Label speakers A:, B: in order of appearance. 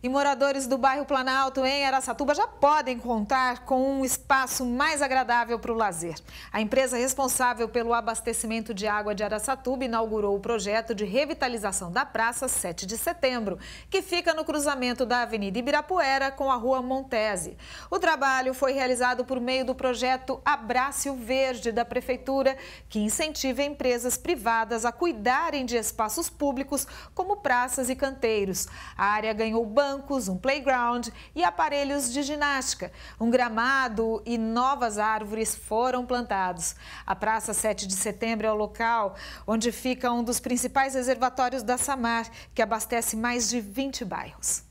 A: E moradores do bairro Planalto, em Aracatuba, já podem contar com um espaço mais agradável para o lazer. A empresa responsável pelo abastecimento de água de Aracatuba inaugurou o projeto de revitalização da Praça 7 de Setembro, que fica no cruzamento da Avenida Ibirapuera com a Rua Montese. O trabalho foi realizado por meio do projeto Abraço Verde da Prefeitura, que incentiva empresas privadas a cuidarem de espaços públicos como praças e canteiros. A área ganhou banho bancos, um playground e aparelhos de ginástica. Um gramado e novas árvores foram plantados. A Praça 7 de Setembro é o local onde fica um dos principais reservatórios da Samar, que abastece mais de 20 bairros.